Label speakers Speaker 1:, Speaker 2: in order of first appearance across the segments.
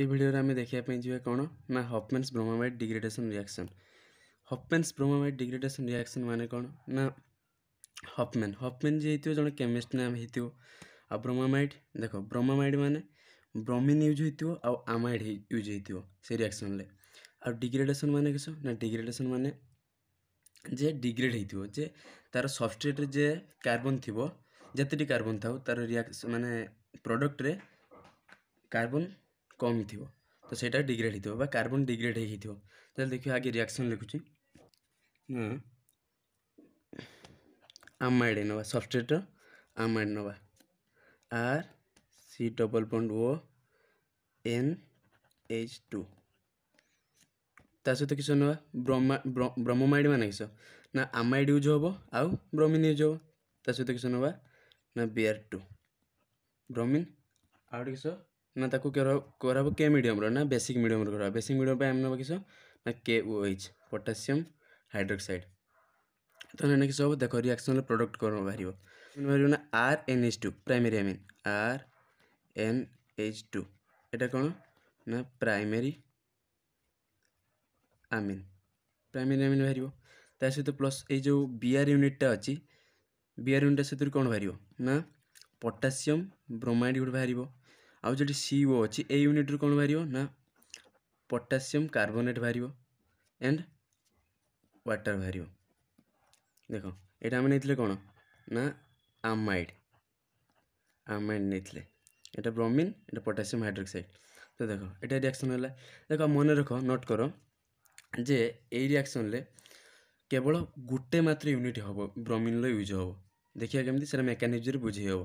Speaker 1: এই ভিডিওরে আমি দেখিবা পাই যিবা কোন না Hofmann's bromamide degradation reaction Hofmann's bromamide degradation reaction মানে কোন না হপমেন হপমেন যে হইতো জন কেমিস্ট নাম হইতো আর ব্রোমামাইড দেখো ব্রোমামাইড মানে ব্রোমিন ইউজ হইতো আর আমাইড ইউজ হইতো সেই রিয়াকশন লে আর ডিগ্রেডেশন মানে কিছু না ডিগ্রেডেশন মানে যে ডিগ্রেড হইতো যে তার সবস্ট্রেট যে কার্বন থিব যেতেটি কার্বন থাও তার রিয়াকশন মানে প্রডক্টরে কার্বন কମ୍ ହେଇଥିବ ତ ସେଇଟା ଡିଗ୍ରେଡ୍ ହେଇଥିବ ବା କାର୍ବନ୍ ଡିଗ୍ରେଡ୍ ହେଇଥିବ ତାହେଲେ ଦେଖିବା ଆଗେ ରିଆକ୍ସନ୍ ଲେଖୁଛି ଆମାଇଡ଼୍ ନେବା ସବଷ୍ଟ୍ରେଟ୍ର ଆମାଇଡ଼୍ ନେବା R C double bond O N H two ତା ସହିତ କିସ ନେବା ବ୍ରହ୍ମା ବ୍ରହ୍ମମାଇଡ଼ ମାନେ କିସ ନା ଆମାଇଡ଼ ୟୁଜ୍ ହେବ ଆଉ ବ୍ରହ୍ମିନ୍ ୟୁଜ୍ ହେବ ତା ସହିତ କିସ ନେବା ନା ବିଆର୍ ଟୁ ବ୍ରହ୍ମିନ୍ ଆଉ ଗୋଟେ କିସ ନା ତାକୁ କରାହେବ କେ ମିଡ଼ିୟମ୍ର ନା ବେସିକ୍ ମିଡ଼ିୟମ୍ର କରାହେବ ବେସିକ୍ ମିଡ଼ିୟମ୍ ପାଇଁ ଆମେ ନେବା କିସ ନା କେ ଓ ଏଚ୍ ପଟାସିୟମ୍ ହାଇଡ଼୍ରକ୍ସାଇଡ଼୍ ତ ଏଇନା କିସ ହେବ ଦେଖ ରିଆକ୍ସନ୍ରେ ପ୍ରଡ଼କ୍ଟ କ'ଣ ବାହାରିବ ବାହାରିବ ନା R N H two primary amine R N H two ଏଇଟା କ'ଣ ନା ପ୍ରାଇମେରୀ ଆମିନ୍ ପ୍ରାଇମେରୀ ଆମିନ୍ ବାହାରିବ ତା ସହିତ ପ୍ଲସ୍ ଏଇ ଯେଉଁ ବିଆର୍ ୟୁନିଟ୍ଟା ଅଛି ବିଆର୍ ୟୁନିଟ୍ଟା ସେଥିରୁ କ'ଣ ବାହାରିବ ନା ପଟାସିୟମ୍ ବ୍ରୋମାଇଡ଼୍ ଗୋଟେ ବାହାରିବ ଆଉ ଯଦି ସିଓ ଅଛି ଏ ୟୁନିଟ୍ରୁ କ'ଣ ବାହାରିବ ନା ପଟାସିୟମ୍ କାର୍ବୋନେଟ୍ ବାହାରିବ ଆଣ୍ଡ ୱାଟର୍ ବାହାରିବ ଦେଖ ଏଇଟା ଆମେ ନେଇଥିଲେ କ'ଣ ନା ଆମାଇଡ଼୍ ଆମାଇଡ଼୍ ନେଇଥିଲେ এটা ব্রোমিন এটা পটাশিয়াম হাইড্রোক্সাইড তো দেখো এটা রিয়াকশন হল দেখো মনে রাখ নোট কর যে এই রিয়াকশনলে কেবল গোটে মাত্র ইউনিট হব ব্রোমিনর ইউজ হব দেখিয়া কেমি সেটা মেকানিজম বুঝাই হব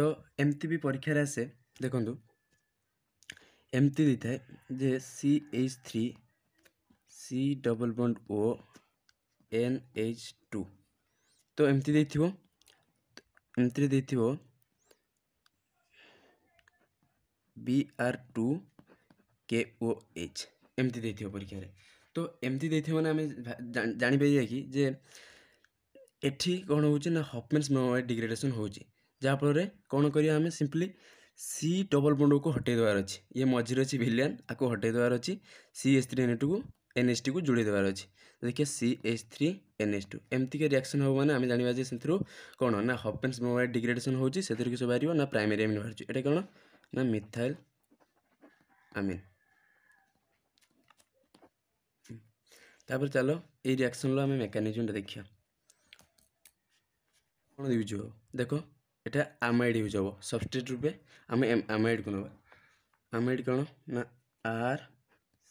Speaker 1: তো এমতি বি পরীক্ষার আসে ଦେଖନ୍ତୁ ଏମିତି ଦେଇଥାଏ ଯେ C H three C double bond O N H two ତ ଏମିତି ଦେଇଥିବ ଏମିତିରେ ଦେଇଥିବ ବି ଆର୍ ଟୁ କେ ଓ ଏଚ୍ ଏମିତି ଦେଇଥିବ ପରୀକ୍ଷାରେ ତ ଏମିତି ଦେଇଥିବ ମାନେ ଆମେ ଜାଣିପାରିବା କି ଯେ ଏଠି କ'ଣ ହେଉଛି ନା ହଫମେନ୍ସ ମେମୋରି ଡିଗ୍ରେଡ଼େସନ୍ ହେଉଛି ଯାହାଫଳରେ କ'ଣ କରିବା ଆମେ ସିମ୍ପଲି ସି ଡବଲ୍ ବଣ୍ଡକୁ ହଟେଇ ଦେବାର ଅଛି ଇଏ ମଝିରେ ଅଛି ଭିଲିଆନ୍ ଆକୁ ହଟେଇ ଦେବାର ଅଛି C S three N N ଟୁକୁ ଏସ୍ ଟିକୁ ଯୋଡ଼େଇ ଦେବାର ଅଛି ଦେଖିବା C S three N S two ଏମିତିକା ରିଆକ୍ସନ୍ ହେବ ମାନେ ଆମେ ଜାଣିବା ଯେ ସେଥିରୁ କ'ଣ ନା ହପେନ୍ସ ମୋବାଇଲ୍ ଡିଗ୍ରେଡ଼େସନ୍ ହେଉଛି ସେଥିରୁ କିସ ବାହାରିବ ନା ପ୍ରାଇମେରୀ ଆମିନ୍ ବାହାରୁଛି ଏଇଟା କ'ଣ ନା ମିଥାଇଲ୍ ଆମିନ୍ ତାପରେ ଚାଲ ଏଇ ରିଆକ୍ସନ୍ର ଆମେ ମେକାନିଜମ୍ଟା ଦେଖିବା କ'ଣ ୟୁଜ୍ ଦେଖ এটা আমাইড ইউজ হব সবস্টিট রূপে আমি আমাইডকে নেবা আমাইড কোণ না R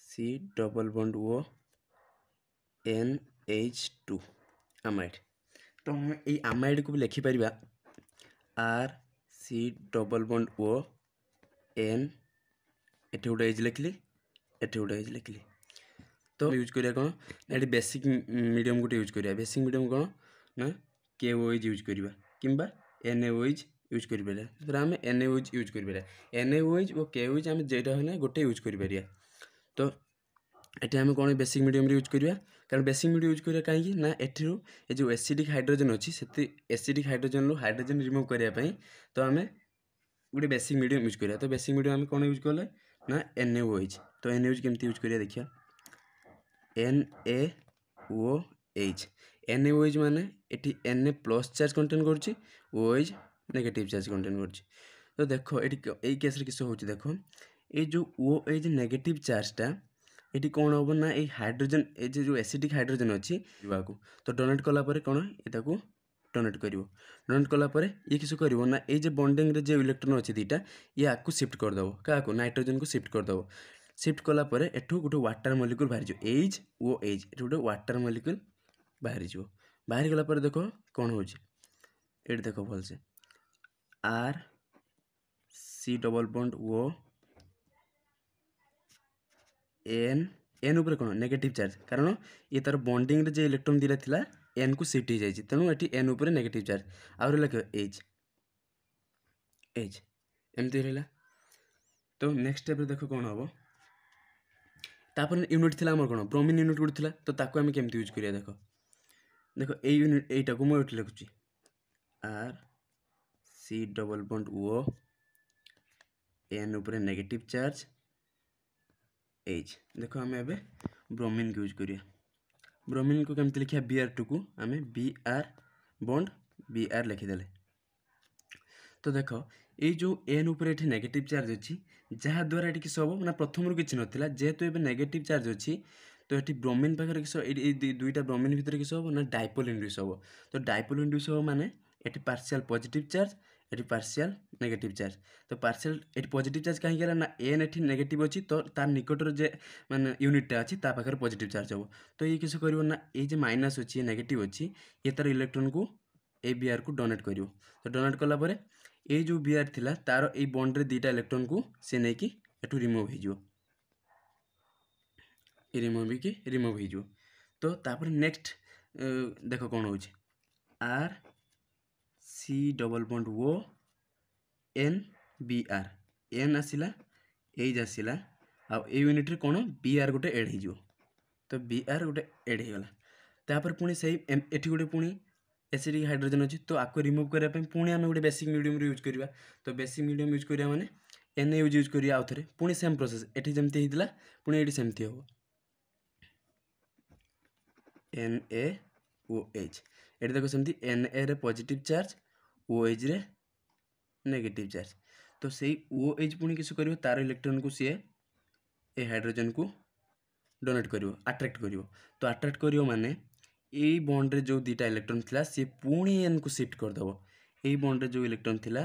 Speaker 1: C double bond O N H two amide তো আমি এই আমাইডকে বি লিখিপার R C double bond O N এটি গোটে এজ লিখলি এটি গোটে এজ লিখলি তো ইউজ করা কোণ না এটি বেসিক মিডিয়াম গোটে ইউজ করা বেসিক মিডিয়াম কোণ না কে ওয়েজ ইউজ করা কিংবা एन एज यूज करें एन एज यूज कर एन एज और के ओज आम जेटा होना गोटे यूज कर तो ये आम कौन बेसिक मीडियम यूज करवा कारण बेसिक मीडियम यूज करवा कहीं एटर ये जो एसीडिक हाइड्रोजेन अच्छी से एसीडिक हाइड्रोजेन रू हाइड्रोजेन रिमूव करने तो आम गोटे बेसिक मीडियम यूज करवा तो बेसिक मीडियम आम कौन यूज कले ना एन एज तो एन एज के यूज कर देखिए N A H N A OH মানে এটি N A plus charge content করছি ওয়েজ নেগেটিভ চার্জ কন্টেন্ট করছি তো দেখো এটি এই কেসরে কিছু হচ্ছে দেখো এই যে ও এইচ নেগেটিভ চার্জটা এটি କ'ଣ ହେବ ନା ଏଇ ହାଇଡ୍ରୋଜେନ୍ ଏ ଯେଉଁ ଏସିଡ଼ିକ୍ ହାଇଡ୍ରୋଜେନ୍ ଅଛି ଯିବାକୁ ତ ଡୋନେଟ୍ କଲା ପରେ କ'ଣ ଏଟାକୁ ଡୋନେଟ୍ କରିବ ଡୋନେଟ୍ କଲା ପରେ ଇଏ କିସ କରିବ ନା ଏଇ ଯେ ବଣ୍ଡିଙ୍ଗରେ ଯେଉଁ ଇଲେକ୍ଟ୍ରନ୍ ଅଛି ଦୁଇଟା ଇଏ ଆକୁ ସିଫ୍ଟ କରିଦେବ କାହାକୁ ନାଇଟ୍ରୋଜେନ୍କୁ ସିଫ୍ଟ କରିଦେବ ସିଫ୍ଟ କଲା ପରେ ଏଠୁ ଗୋଟେ ୱାଟର୍ ମଲିକ୍ୟୁଲ୍ ବାହାରିଯିବ ଏଜ୍ ଓ ଏଜ୍ ଏଠି ଗୋଟେ ୱାଟର୍ ମଲିକ୍ୟୁଲ୍ ବାହାରିଯିବ ବାହାରିଗଲା ପରେ ଦେଖ କ'ଣ ହେଉଛି ଏଇଠି ଦେଖ ଭଲସେ R C double bond O N N ଉପରେ କ'ଣ ନେଗେଟିଭ୍ ଚାର୍ଜ କାରଣ ଇଏ ତା'ର ବଣ୍ଡିଂରେ ଯେ ଇଲେକ୍ଟ୍ରନ୍ ଦୁଇଟା ଥିଲା ଏନ୍କୁ ସିଟି ହେଇଯାଇଛି ତେଣୁ ଏଠି ଏନ୍ ଉପରେ ନେଗେଟିଭ୍ ଚାର୍ଜ ଆହୁରି ଲେଖିବ ଏଚ୍ ଏଚ୍ ଏମିତି ରହିଲା ତ ନେକ୍ସଟ ଷ୍ଟେପ୍ରେ ଦେଖ କ'ଣ ହେବ ତାପରେ ୟୁନିଟ୍ ଥିଲା ଆମର କ'ଣ ବ୍ରମିନ୍ ୟୁନିଟ୍ ଗୋଟେ ଥିଲା ତ ତାକୁ ଆମେ କେମିତି ୟୁଜ୍ କରିବା ଦେଖ দেখো এই ইউনিট এইটাকে ମୁଁ ଏଠି ଲେଖୁଛି R C double bond O N ଉପରେ ନେଗେଟିଭ୍ ଚାର୍ଜ ଏଚ୍ ଦେଖ ଆମେ ଏବେ ବ୍ରୋମିନ୍କୁ ୟୁଜ୍ କରିବା ବ୍ରୋମିନ୍କୁ କେମିତି ଲେଖିବା ବି ଆର୍ ଟୁକୁ ଆମେ ବି ଆର୍ ବଣ୍ଡ ବି ଆର୍ ଲେଖିଦେଲେ ତ ଦେଖ ଏଇ ଯେଉଁ ଏନ୍ ଉପରେ ଏଠି ନେଗେଟିଭ୍ ଚାର୍ଜ ଅଛି ଯାହାଦ୍ୱାରା ଏଠି କିସ ହେବ ନା ପ୍ରଥମରୁ କିଛି ନଥିଲା ଯେହେତୁ ଏବେ ନେଗେଟିଭ୍ ଚାର୍ଜ ଅଛି তো এটি ব্রহ্মীন পাখে কিস এই দুইটা ব্রহ্মীন ভিতরে কিস হব না ডাইপোল ইন্ডুস হব তো ডাইপোল ইন্ডুস হব মানে এটি পার্সিয়াল পজিটিভ চার্জ এটি পার্সিয়াল নেগেটিভ চার্জ তো পার্সিয়াল এটি পজিটিভ চার্জ কাহিঁকি না এন এটি নেগেটিভ অছি তো তার নিকটর যে মানে ইউনিটটা আছে তা পাখে পজিটিভ চার্জ হব তো ইয়ে কিছু করব না এই যে মাইনাস অছি নেগেটিভ অছি ইয়ে তার ইলেকট্রনকু এই বিআরকু ডোনেট করব তো ডোনেট কলাপরে এই যে বিআর লা তার এই বন্ডরে দুইটা ইলেকট্রনকু সে নেই এটু রিমুভ হয়ে যাব रिमुव कि रिमुव हो तो तापर नेक्स्ट देख कौन हो R C double bond O N B R N आसला एज आसला आउनिट्रे कौन बी आर गोटे एड हो तो बी आर गोटे एड होतापुर पुणी से ये गोटे पुणी एसीडिक हाइड्रोजन अच्छे तो आपको रिमुव करने पुणी आम गोटे बेसिक मीडियम यूज करवा तो बेसिक मीडियम यूज करवा मैंने एन यूज यूज करवा आउ थे पुणी सेम प्रोसेस एटी जमी होता पुणी ये सेमती हाँ एन ए ओ एच ये देखो सेमती एन ए रे पजिट चार्ज एच रे नेगेटिव चार्ज तो से ओएच पुणी किस कर तार इलेक्ट्रोन को सी ए हाइड्रोजन को डोनेट कर आट्राक्ट कर तो आट्राक्ट कर मानने ये बंड्रे जो दुटा इलेक्ट्रोन थी सी पुणी एन को सिफ्ट करदेव यही बंड्रे जो इलेक्ट्रोन थी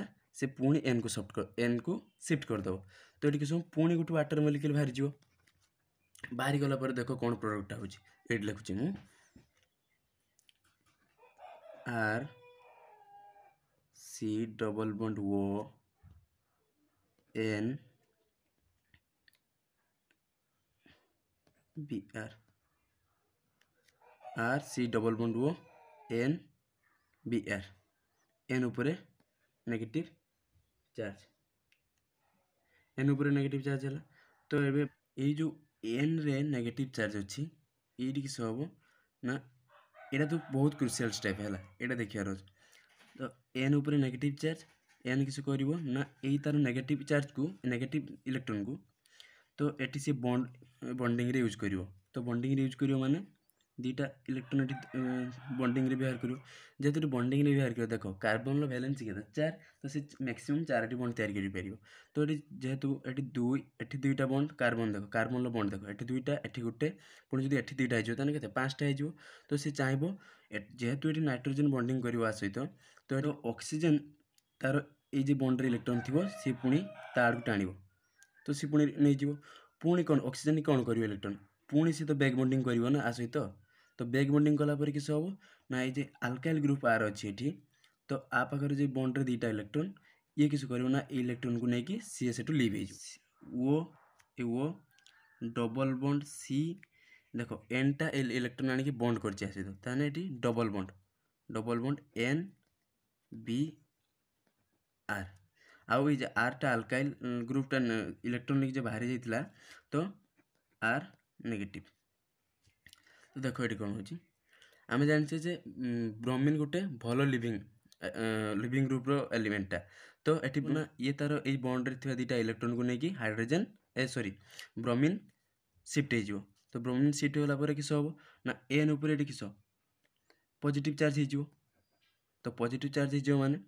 Speaker 1: से पुणी एन को सफ्ट एन को सिफ्ट करदेव तो ये किस पुणी गोटे वाटर मेलिकल बाहरी बाहरी गला देख कौन प्रडक्टा होती लिखुची मुझे R C double bond O N B R R C double bond O N B R N उपर नेगेटिव चार्ज एन उपर नेगेटिव चार्ज है तो ये जो एन रे नेगेटिव चार्ज अच्छी ये किस हम ना यहाँ तो बहुत क्रुशियाल स्टेप है यहाँ देखियार तो एन उपर नेगेटिव चार्ज एन किस कर यही नेगेट चार्ज को नेगेटिव इलेक्ट्रोन को तो ये सी बंड बंडिंग यूज कर तो बंडिंग यूज कर मैंने দুইটা ইলেকট্রোনেটিক বন্ডিংরে ব্যবহার করব যেহেতু এটা বন্ডিংরে ব্যবহার করব দেখো কার্বনর ভ্যালেন্স কেতে চার তো সে ম্যাক্সিমাম চারটি বন্ড তৈরি করিপার তো এটি যেহেতু এটি দুই এটি দুইটা বন্ড কার্বন দেখো কার্বনর বন্ড দেখো এটি দুইটা এটি গোটে পুঁ যদি এটি দুইটা হয়ে তাহলে কেতে পাঁচটা হয়ে তো সে চাইব যেহেতু এটি নাইট্রোজেন বন্ডিং করব সহিত তো এটি অক্সিজেন তার এই যে বন্ডরে ইলেকট্রন থিব সে পুঁ তা আড়ক টাণব তো সে পুঁ নিয়ে যাব পুঁ কোণ অক্সিজেন কোণ করব ইলেকট্রন পুঁ সে তো ব্যাক বন্ডিং করব না সহিত तो बेग बंडिंग कलापर किस हम ना ये आलकाइल ग्रुप आर अच्छे ये तो आखिर जो बंड्रे दुटा इलेक्ट्रोन ये किस कर इलेक्ट्रोन को लेकिन C S एटू लिवे O A double bond C देख एन एल इलेक्ट्रोन आ बंड कर double bond double bond N B R आउ ये टा आलकाइल ग्रुपटा इलेक्ट्रोन लेकिन बाहरी जाता तो आर नेगेटिव ତ ଦେଖ ଏଠି କ'ଣ ହେଉଛି ଆମେ ଜାଣିଛେ ଯେ ବ୍ରହ୍ମିନ୍ ଗୋଟେ ଭଲ ଲିଭିଂ ଲିଭିଂ ଗ୍ରୁପ୍ର ଏଲିମେଣ୍ଟଟା ତ ଏଠି ପୁରା ଇଏ ତା'ର ଏଇ ବଣ୍ଡରେ ଥିବା ଦୁଇଟା ଇଲେକ୍ଟ୍ରନକୁ ନେଇକି ହାଇଡ୍ରୋଜେନ୍ ଏ ସରି ବ୍ରହ୍ମିନ୍ ସିଫ୍ଟ ହେଇଯିବ ତ ବ୍ରହ୍ମିନ୍ ସିଫ୍ଟ ହେଇଗଲା ପରେ କିସ ହେବ ନା ଏନ୍ ଉପରେ ଏଠି କିସ ପଜିଟିଭ୍ ଚାର୍ଜ ହେଇଯିବ ତ ପଜିଟିଭ୍ ଚାର୍ଜ ହେଇଯିବ ମାନେ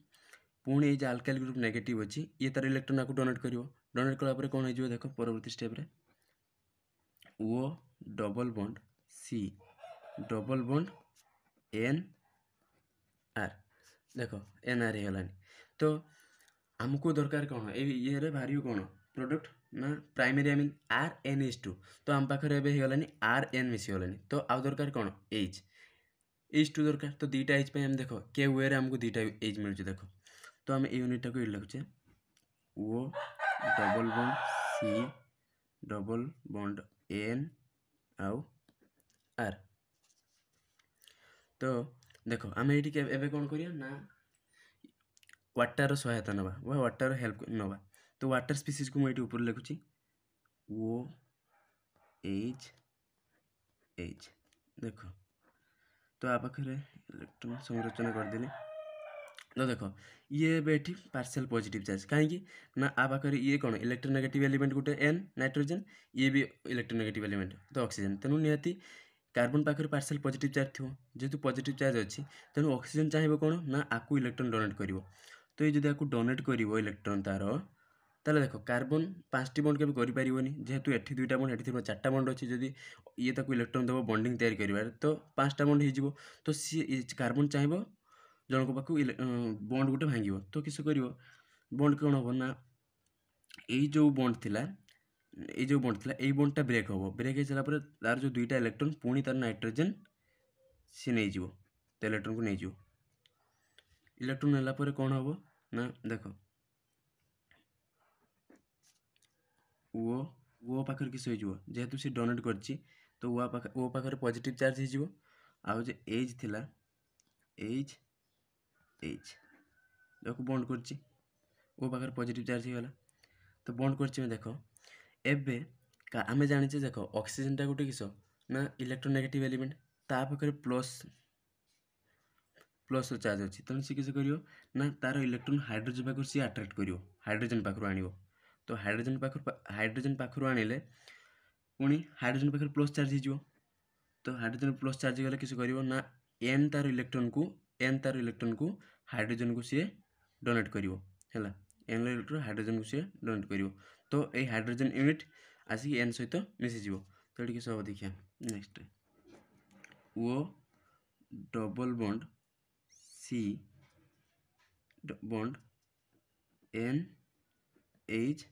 Speaker 1: ପୁଣି ଏଇ ଯେ ଆଲକାଇଲ୍ ଗ୍ରୁପ୍ ନେଗେଟିଭ୍ ଅଛି ଇଏ ତା'ର ଇଲେକ୍ଟ୍ରନ୍ ଆକୁ ଡୋନେଟ୍ କରିବ ଡୋନେଟ୍ କଲା ପରେ କ'ଣ ହେଇଯିବ ଦେଖ ପରବର୍ତ୍ତୀ ଷ୍ଟେପ୍ରେ O double bond C double bond N R ଦେଖ ଏନ୍ ଆର୍ ହେଇଗଲାଣି ତ ଆମକୁ ଦରକାର କ'ଣ ଏଇ ଇଏରେ ବାହାରିବ କ'ଣ ପ୍ରଡ଼କ୍ଟ ନା primary amine R N H two ତ ଆମ ପାଖରେ ଏବେ ହେଇଗଲାଣି ଆର୍ ଏନ୍ ମିଶିଗଲାଣି ତ ଆଉ ଦରକାର କ'ଣ ଏଚ୍ ଏଚ୍ ଟୁ ଦରକାର ତ ଦୁଇଟା ଏଚ୍ ପାଇଁ ଆମେ ଦେଖ କେ ୱେରେ ଆମକୁ ଦୁଇଟା ଏଚ୍ ମିଳୁଛି ଦେଖ ତ ଆମେ ଏଇ ୟୁନିଟ୍ଟାକୁ ଏଇଠି ଲେଖୁଛେ O double bond C double bond N ଆଉ आर तो देख आम ये कौन करा ना व्टार सहायता ना व्टार हेल्प नवा तो व्टार स्पीसीज को मुझे ऊपर लिखुची ओ एच एच देख तो आखिर इलेक्ट्रोन संरचना कर करदे तो देखो ये ये पार्सल पजिट चार्ज कहीं आखिरी ये कौन इलेक्ट्रोनेगेट एलिमेंट गोटे एन नाइट्रोजेन ये भी इलेक्ट्रोनेगेट एलिमेंट तो अक्सीजेन तेनाली କାର୍ବନ୍ ପାଖରେ ପାର୍ସିଆଲ୍ ପଜିଟିଭ୍ ଚାର୍ଜ ଥିବ ଯେହେତୁ ପଜିଟିଭ୍ ଚାର୍ଜ ଅଛି ତେଣୁ ଅକ୍ସିଜେନ୍ ଚାହିଁବ କ'ଣ ନା ଆକୁ ଇଲେକ୍ଟ୍ରନ୍ ଡୋନେଟ୍ କରିବ ତ ଏ ଯଦି ଆକୁ ଡୋନେଟ୍ କରିବ ଇଲେକ୍ଟ୍ରନ୍ ତା'ର ତାହେଲେ ଦେଖ କାର୍ବନ୍ ପାଞ୍ଚଟି ବଣ୍ଡ କେବେ କରିପାରିବନି ଯେହେତୁ ଏଠି ଦୁଇଟା ବଣ୍ଡ ଏଠି ଥିବ ଚାରିଟା ବଣ୍ଡ ଅଛି ଯଦି ଇଏ ତାକୁ ଇଲେକ୍ଟ୍ରନ୍ ଦେବ ବଣ୍ଡିଂ ତିଆରି କରିବାରେ ତ ପାଞ୍ଚଟା ବଣ୍ଡ ହେଇଯିବ ତ ସିଏ କାର୍ବନ୍ ଚାହିଁବ ଜଣଙ୍କ ପାଖକୁ ବଣ୍ଡ ଗୋଟେ ଭାଙ୍ଗିବ ତ କିସ କରିବ ବଣ୍ଡ କ'ଣ ହେବ ନା ଏଇ ଯେଉଁ ବଣ୍ଡ ଥିଲା এই ଯେଉଁ ବଣ୍ଡ ଥିଲା ଏଇ ବଣ୍ଡଟା ବ୍ରେକ୍ ହେବ ବ୍ରେକ୍ ହେଇସାରିଲା ପରେ ତା'ର ଯେଉଁ ଦୁଇଟା ଇଲେକ୍ଟ୍ରନ୍ ପୁଣି ତା'ର ନାଇଟ୍ରୋଜେନ୍ ସିଏ ନେଇଯିବ ତ ଇଲେକ୍ଟ୍ରନକୁ ନେଇଯିବ ଇଲେକ୍ଟ୍ରନ୍ ନେଲା ପରେ କ'ଣ ହେବ ନା ଦେଖ ଓ ଓ ପାଖରେ କିସ ହେଇଯିବ ଯେହେତୁ ସେ ଡୋନେଟ୍ କରିଛି ତ ଓ ପାଖ ଓ ପାଖରେ ପଜିଟିଭ୍ ଚାର୍ଜ ହେଇଯିବ ଆଉ ଯେ ଏଜ୍ ଥିଲା ଏଜ୍ ଏଜ୍ ତାକୁ ବଣ୍ଡ କରିଛି ଓ ପାଖରେ ପଜିଟିଭ୍ ଚାର୍ଜ ହେଇଗଲା ତ ବଣ୍ଡ କରିଛି ଆମେ ଦେଖ एबे का आम जाने देख अक्सीजेन टा गोटे किस ना इलेक्ट्रोनेगेट एलिमेंट ताकि प्लस प्लस चार्ज अच्छी तेनालीस कर तार इलेक्ट्रोन हाइड्रोजन पाखर सी आट्राक्ट कर हाइड्रोजेन पाखर आण तो हाइड्रोजन पाख हाइड्रोजेन पाखर आने पुणी हाइड्रोजन पाखे प्लस चार्ज हो तो हाइड्रोजन प्लस चार्ज गले किस कर ना एन तार इलेक्ट्रोन को एन तार इलेक्ट्रोन को हाइड्रोजन को सी डोनेट कर हाइड्रोजन को सी डोनेट कर तो ये हाइड्रोजेन यूनिट आसिक एन सहित मिसीज तो ये सब देखिए next O double bond C bond N H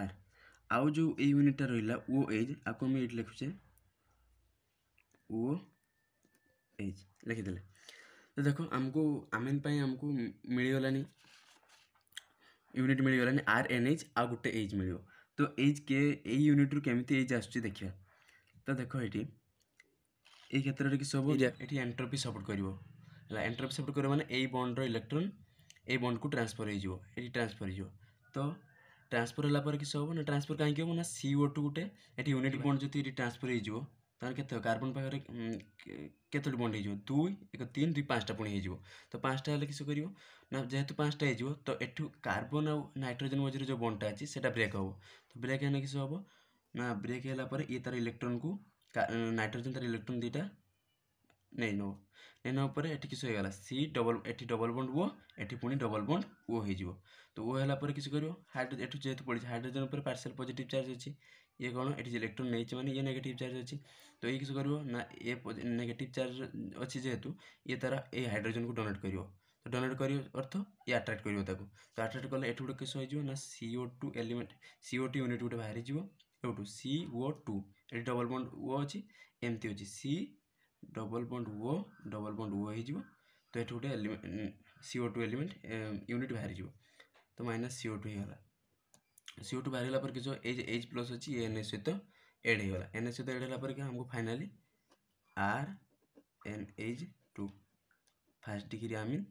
Speaker 1: R आउ जो ये यूनिटा रहा ओ एज आपको ये लिखुचे ओ एज लिखिदे तो देखो आमको आमिन आमको मिल गलानी ୟୁନିଟ୍ ମିଳିଗଲାନି ଆର୍ ଏନ୍ ଏଚ୍ ଆଉ ଗୋଟେ ଏଜ୍ ମିଳିବ ତ ଏଜ୍ କେ ଏଇ ୟୁନିଟ୍ରୁ କେମିତି ଏଜ୍ ଆସୁଛି ଦେଖିବା ତ ଦେଖ ଏଠି ଏଇ କ୍ଷେତ୍ରରେ କି ସବୁ ଏଠି ଏଣ୍ଟ୍ରୋପି ସପୋର୍ଟ କରିବ ହେଲା ଏଣ୍ଟ୍ରୋପି ସପୋର୍ଟ କରିବ ମାନେ ଏଇ ବଣ୍ଡର ଇଲେକ୍ଟ୍ରନ୍ ଏଇ ବଣ୍ଡକୁ ଟ୍ରାନ୍ସଫର ହେଇଯିବ ଏଠି ट्रांसफर ହେଇଯିବ ତ ଟ୍ରାନ୍ସଫର ହେଲା ପରେ କିସ ହେବ ନା ଟ୍ରାନ୍ସଫର କାହିଁକି ହେବ ନା ସି ଓ ଟୁ ଗୋଟେ ଏଠି ୟୁନିଟ୍ ବଣ୍ଡ ଯଦି ଏଠି ଟ୍ରାନ୍ସଫର ହେଇଯିବ ତାହେଲେ କେତେ ହେବ କାର୍ବନ୍ ପାଖରେ କେତୋଟି ବଣ୍ଡ ହେଇଯିବ ଦୁଇ ଏକ ତିନି ଦୁଇ ପାଞ୍ଚଟା ପୁଣି ହେଇଯିବ ତ ପାଞ୍ଚଟା ହେଲେ କିସ କରିବ ନା ଯେହେତୁ ପାଞ୍ଚଟା ହେଇଯିବ ତ ଏଠୁ କାର୍ବନ୍ ଆଉ ନାଇଟ୍ରୋଜେନ୍ ମଝିରେ ଯେଉଁ ବଣ୍ଡଟା ଅଛି ସେଇଟା ବ୍ରେକ୍ ହେବ ତ ବ୍ରେକ୍ ହେଲେ କିସ ହେବ ନା ବ୍ରେକ୍ ହେଲା ପରେ ଇଏ ତା'ର ଇଲେକ୍ଟ୍ରନକୁ ନାଇଟ୍ରୋଜେନ୍ ତା'ର ଇଲେକ୍ଟ୍ରନ୍ ଦୁଇଟା ନେଇ ନେବ ନେଇ ନେବା ପରେ ଏଠି କିସ ହେଇଗଲା ସି ଡବଲ ଏଠି ଡବଲ ବଣ୍ଡ ଓ ଏଠି ପୁଣି ଡବଲ ବଣ୍ଡ ଓ ହେଇଯିବ ତ ଓ ହେଲା ପରେ କିଛି କରିବ ହାଇଡ୍ରୋଜେନ୍ ଏଠୁ ଯେହେତୁ ପଡ଼ିଛି ହାଇଡ୍ରୋଜେନ୍ ଉପରେ ପାର୍ସିଆଲ୍ ପଜିଟିଭ୍ ଚାର୍ଜ ଅଛି ये कौन ये इलेक्ट्रोन नहीं मानते ये नेगेटिव चार्ज अच्छी तो ये किस कर ये नेगेटिव चार्ज अच्छे जेहतु ये तर ये हाइड्रोजेन को डोनेट कर तो डोनेट कर अर्थ ये आट्राक्ट कर तो आट्राक्ट कले गोटे किस हो ना CO two element CO two unit गोटे बाहरी जाठ सी ओ टू ये डबल बंड ओ अच्छी एमती अच्छे सी डबल बंड ओ डबल बंड ओ हो तो ये गोटे element CO two element unit बाहरी जो तो माइनस सीओ टू होगा ସିଓଠୁ ବାହାରିଗଲା ପରେ କିଛି ଏଇ ଯେ ଏଚ୍ ପ୍ଲସ୍ ଅଛି ଏନ୍ ଏ ସହିତ ଏଡ଼୍ ହେଇଗଲା ଏନ୍ ଏ ସହିତ ଏଡ଼୍ ହେଲା ପରେ ଆମକୁ finally R N H two first degree ଆମିନ୍